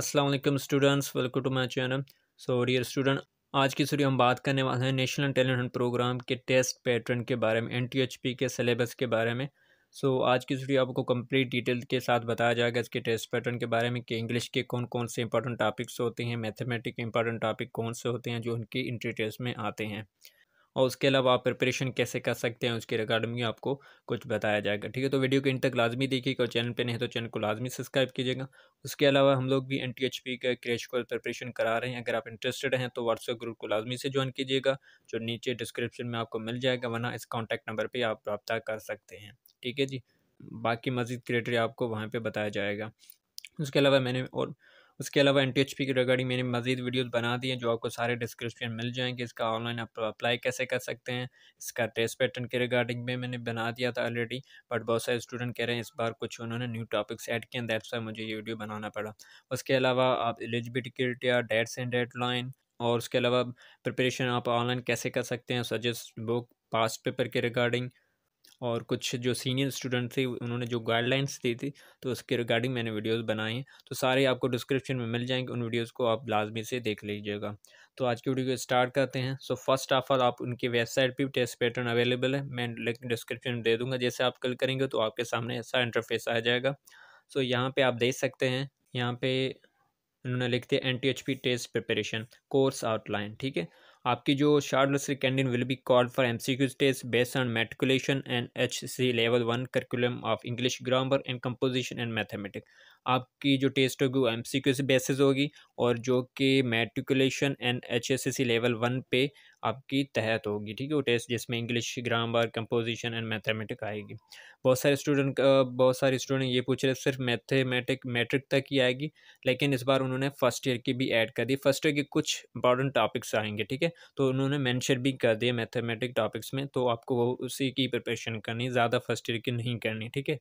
अस्सलाम वालेकुम students welcome to my channel so dear student आज की स्टूडियो हम बात करने वाले हैं नेशनल टैलेंट हंट प्रोग्राम के टेस्ट पैटर्न के बारे में एन के सिलेबस के बारे में सो so, आज की स्टूडियो आपको कंप्लीट डिटेल के साथ बताया जाएगा इसके टेस्ट पैटर्न के बारे में कि इंग्लिश के कौन कौन से इंपॉर्टेंट टॉपिक्स होते हैं मैथमेटिक इंपॉर्टेंट टॉपिक कौन से होते हैं जो उनके इंट्री टेस्ट में आते हैं और उसके अलावा आप प्रिपरेशन कैसे कर सकते हैं उसके रिगार्डिंग आपको कुछ बताया जाएगा ठीक है तो वीडियो के इन तक लाजमी देखिएगा और चैनल पर नहीं तो चैनल को लाजमी सब्सक्राइब कीजिएगा उसके अलावा हम लोग भी एन टी एच पी का क्रेश कोर्स प्रिपरेशन करा रहे हैं अगर आप इंटरेस्टेड हैं तो व्हाट्सएप ग्रुप को लाजमी से ज्वाइन कीजिएगा जो नीचे डिस्क्रिप्शन में आपको मिल जाएगा वरना इस कॉन्टैक्ट नंबर पर आप रबता कर सकते हैं ठीक है जी बाकी मज़ीद क्रिएटरी आपको वहाँ पर बताया जाएगा उसके अलावा मैंने और उसके अलावा एन टी की रिगार्डिंग मैंने मज़ीद वीडियोज़ बना दी हैं जो आपको सारे डिस्क्रिप्शन मिल जाएंगे इसका ऑनलाइन आप अप्लाई कैसे कर सकते हैं इसका टेस्ट पैटर्न के रिगार्डिंग भी मैंने बना दिया था ऑलरेडी बट बहुत सारे स्टूडेंट कह रहे हैं इस बार कुछ उन्होंने न्यू टॉपिक्स एड किए दैट्स वाई मुझे ये वीडियो बनाना पड़ा उसके अलावा आप eligibility criteria dates and deadline और उसके अलावा प्रिपरेशन आप ऑनलाइन कैसे कर सकते हैं सजेस्ट बुक पास्ट पेपर के रिगार्डिंग और कुछ जो सीनियर स्टूडेंट थे उन्होंने जो गाइडलाइंस दी थी तो उसके रिगार्डिंग मैंने वीडियोस बनाए हैं तो सारे आपको डिस्क्रिप्शन में मिल जाएंगे उन वीडियोस को आप लाजमी से देख लीजिएगा तो आज की वीडियो को स्टार्ट करते हैं सो फर्स्ट ऑफ ऑल आप उनकी वेबसाइट पे टेस्ट पैटर्न अवेलेबल है मैं लिंक डिस्क्रिप्शन में दे दूँगा जैसे आप क्लिक करेंगे तो आपके सामने ऐसा इंटरफेस आ जाएगा सो यहाँ पर आप देख सकते हैं यहाँ पर उन्होंने लिखते हैं N T H P test preparation course outline ठीक है आपकी जो short लसरी will be called for M C Q test based on मेटिकुलेशन and H C level one curriculum of English grammar and composition and mathematics आपकी जो test होगी वो M C से basis होगी और जो कि matriculation and H S C level one पे आपकी तहत होगी ठीक है वो टेस्ट जिसमें English grammar composition and mathematic आएगी बहुत सारे स्टूडेंट बहुत सारे स्टूडेंट ये पूछ रहे सिर्फ मैथमेटिक मैट्रिक तक ही आएगी लेकिन इस बार उन्होंने फर्स्ट ईयर की भी ऐड कर दी फर्स्ट ईयर के कुछ इंपॉर्टेंट टॉपिक्स आएंगे ठीक है तो उन्होंने मैंशन भी कर दिए मैथमेटिक टॉपिक्स में तो आपको वो उसी की प्रिपरेशन करनी ज़्यादा फर्स्ट ईयर की नहीं करनी ठीक है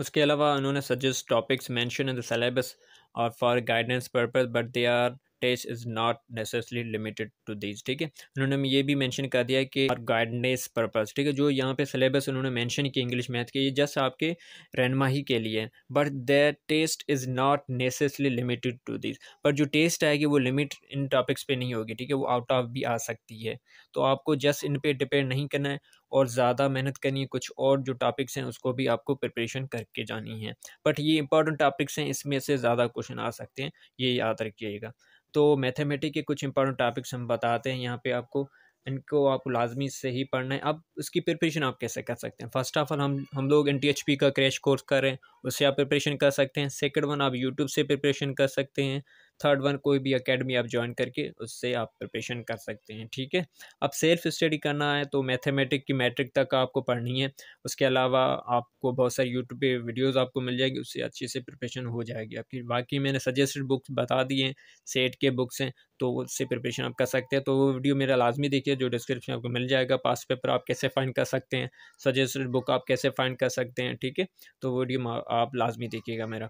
उसके अलावा उन्होंने suggest topics mention in the syllabus और for guidance purpose but they are test is not necessarily limited to this ठीक है उन्होंने ये भी मैंशन कर दिया कि गाइडनेस पर्पज ठीक है जो यहाँ पे सिलेबस उन्होंने मैंशन किया इंग्लिश मैथ के ये जस्ट आपके ही के लिए but the test is not necessarily limited to this पर जो टेस्ट आएगी वो लिमिट इन टॉपिक्स पे नहीं होगी ठीक है वो आउट ऑफ भी आ सकती है तो आपको जस्ट इन पे डिपेंड नहीं करना है और ज़्यादा मेहनत करनी है कुछ और जो टॉपिक्स हैं उसको भी आपको प्रिपरेशन करके जानी है बट ये इंपॉर्टेंट टॉपिक्स हैं इसमें से ज़्यादा क्वेश्चन आ सकते हैं ये याद रखिएगा तो मैथमेटिक के कुछ इंपॉर्टेंट टॉपिक्स हम बताते हैं यहाँ पे आपको इनको आप लाजमी से ही पढ़ना है अब इसकी प्रिपरेशन आप कैसे कर सकते हैं फर्स्ट ऑफ ऑल हम हम लोग एन का क्रैश कोर्स कर रहे हैं उससे आप प्रिपरेशन कर सकते हैं सेकेंड वन आप यूट्यूब से प्रिपरेशन कर सकते हैं थर्ड वन कोई भी अकेडमी आप ज्वाइन करके उससे आप प्रिपरेशन कर सकते हैं ठीक है अब सेल्फ स्टडी करना है तो मैथमेटिक की मैट्रिक तक आपको पढ़नी है उसके अलावा आपको बहुत सारे यूट्यूब पे वीडियोज़ आपको मिल जाएगी उससे अच्छे से प्रिपरेशन हो जाएगी आपकी बाकी मैंने सजेस्टेड बुक्स बता दिए हैं सेट के बुक्स हैं तो उससे प्रिपरेशन आप कर सकते हैं तो वो वीडियो मेरा लाजमी देखिए जो डिस्क्रिप्शन आपको मिल जाएगा पास पेपर आप कैसे फाइंड कर सकते हैं सजेस्टेड बुक आप कैसे फाइंड कर सकते हैं ठीक है तो वीडियो आप लाजमी देखिएगा मेरा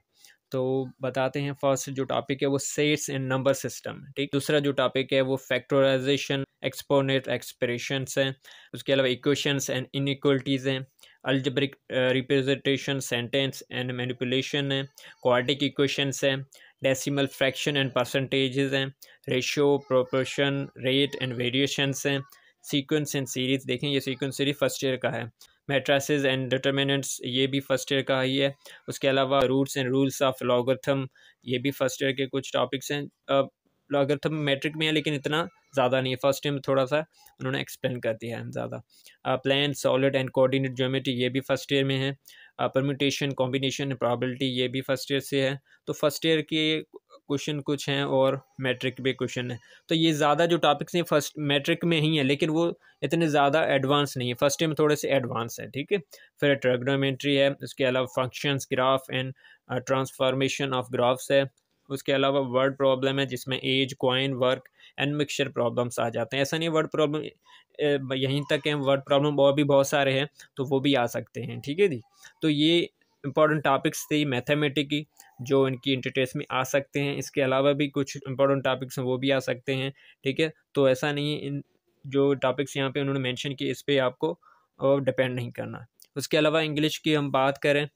तो बताते हैं फर्स्ट जो टॉपिक है वो सेट्स एंड नंबर सिस्टम ठीक दूसरा जो टॉपिक है वो फैक्टराइजेशन एक्सपोनेट एक्सप्रेशन हैं उसके अलावा इक्वेशंस एंड इनक्वलिटीज़ हैं algebraic representation sentence and manipulation है क्वाटिक इक्वेशंस हैं डेसिमल फ्रैक्शन एंड परसेंटेजेस हैं ratio proportion rate and variations हैं सीक्वेंस एंड सीरीज़ देखें ये सीक्वेंस सीरीज फर्स्ट ईयर का है मेट्रासेस एंड डिटर्मिनेंट्स ये भी फर्स्ट ईयर का ही है उसके अलावा roots and rules of logarithm ये भी फर्स्ट ईयर के कुछ टॉपिक्स हैं अब लॉगरथम मेट्रिक में है लेकिन इतना ज़्यादा नहीं है फर्स्ट ईयर में थोड़ा सा उन्होंने एक्सप्लेन कर दिया है ज़्यादा plane solid and coordinate geometry ये भी फर्स्ट ईयर में है परम्यूटेशन कॉम्बिनेशन प्रॉबिलिटी ये भी फर्स्ट ईयर से है तो फर्स्ट ईयर के क्वेश्चन कुछ हैं और मैट्रिक भी क्वेश्चन है तो ये ज़्यादा जो टॉपिक्स हैं फर्स्ट मैट्रिक में ही हैं लेकिन वो इतने ज़्यादा एडवांस नहीं है फर्स्ट में थोड़े से एडवांस है ठीक है फिर ट्रेगनोमेट्री है उसके अलावा functions graph and transformation of graphs है उसके अलावा वर्ड प्रॉब्लम है जिसमें age coin work and mixture problems आ जाते हैं ऐसा नहीं वर्ड प्रॉब्लम यहीं तक है वर्ड प्रॉब्लम और भी बहुत सारे हैं तो वो भी आ सकते हैं ठीक है जी तो ये इंपॉर्टेंट टॉपिक्स थी मैथेमेटिक की जो इनकी इंटरटेस्ट में आ सकते हैं इसके अलावा भी कुछ इंपॉर्टेंट टॉपिक्स हैं वो भी आ सकते हैं ठीक है तो ऐसा नहीं है इन जो टॉपिक्स यहाँ पे उन्होंने मेंशन किए इस पर आपको डिपेंड नहीं करना उसके अलावा इंग्लिश की हम बात करें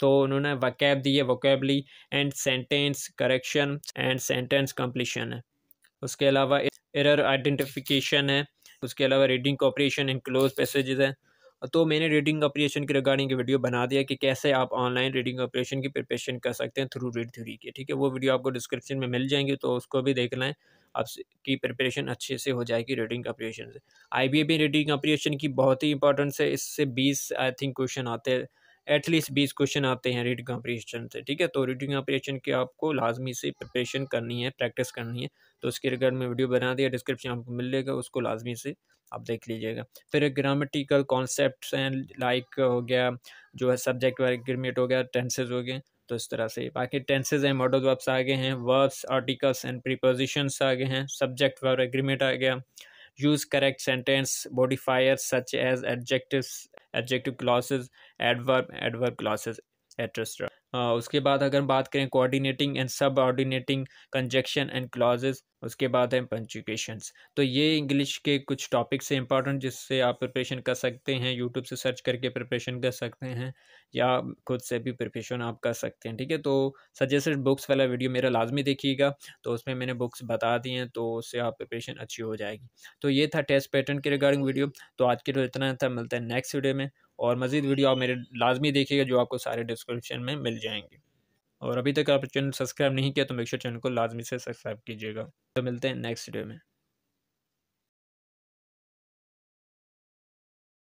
तो उन्होंने वकैब दी है vocabulary and sentence correction and sentence completion है उसके अलावा एरर आइडेंटिफिकेशन है उसके अलावा reading comprehension in cloze passages है तो मैंने रीडिंग ऑपरेशन के रिगार्डिंग की वीडियो बना दिया कि कैसे आप ऑनलाइन रीडिंग ऑपरेशन की प्रिपरेशन कर सकते हैं थ्रू रीड थ्योरी के ठीक है वो वीडियो आपको डिस्क्रिप्शन में मिल जाएंगी तो उसको भी देख लें आपकी प्रिपरेशन अच्छे से हो जाएगी रीडिंग ऑपरेशन से आई बी रीडिंग ऑपरेशन की बहुत ही इंपॉर्टेंस है इससे बीस आई थिंक क्वेश्चन आते हैं एटलीस्ट बीस क्वेश्चन आते हैं रीडिंग कॉम्प्रिहेशन से ठीक है तो रीडिंग कॉम्प्रिहेशन की आपको लाजमी से प्रिपरेशन करनी है प्रैक्टिस करनी है तो उसके रिगार्ड में वीडियो बना दिया डिस्क्रिप्शन आपको मिलेगा उसको लाजमी से आप देख लीजिएगा फिर ग्रामेटिकल कॉन्सेप्ट हैं लाइक हो गया जो है सब्जेक्ट ग्रमेट हो गया टेंसेज हो गए तो इस तरह से बाकी टेंसेज हैं मॉडल वर्ब्स आगे हैं वर्ब्स आर्टिकल्स एंड प्रीपोजिशंस आगे हैं सब्जेक्ट वर्ब एग्रीमेंट आ गया use correct sentence modifier such as adjective adjective clauses adverb adverb clauses etc हाँ, उसके बाद अगर हम बात करें कोऑर्डिनेटिंग एंड सब ऑर्डिनेटिंग कंजेक्शन एंड क्लॉजेज उसके बाद है पंचुकेशंस तो ये इंग्लिश के कुछ टॉपिक्स हैं इंपॉर्टेंट जिससे आप प्रिपरेशन कर सकते हैं यूट्यूब से सर्च करके प्रिपरेशन कर सकते हैं या खुद से भी प्रिपरेशन आप कर सकते हैं ठीक है तो सजेस्टेड बुक्स वाला वीडियो मेरा लाजमी देखिएगा तो उसमें मैंने बुक्स बता दी हैं तो उससे आप प्रिपरेशन अच्छी हो जाएगी तो ये था टेस्ट पैटर्न के रिगार्डिंग वीडियो तो आज के लिए इतना था मिलता है नेक्स्ट वीडियो में और मज़ीद वीडियो आप मेरे लाजमी देखिएगा जो आपको सारे डिस्क्रिप्शन में मिल जाएंगे और अभी तक आप चैनल सब्सक्राइब नहीं किया तो मेक चैनल को लाजमी से सब्सक्राइब कीजिएगा तो मिलते हैं नेक्स्ट डे में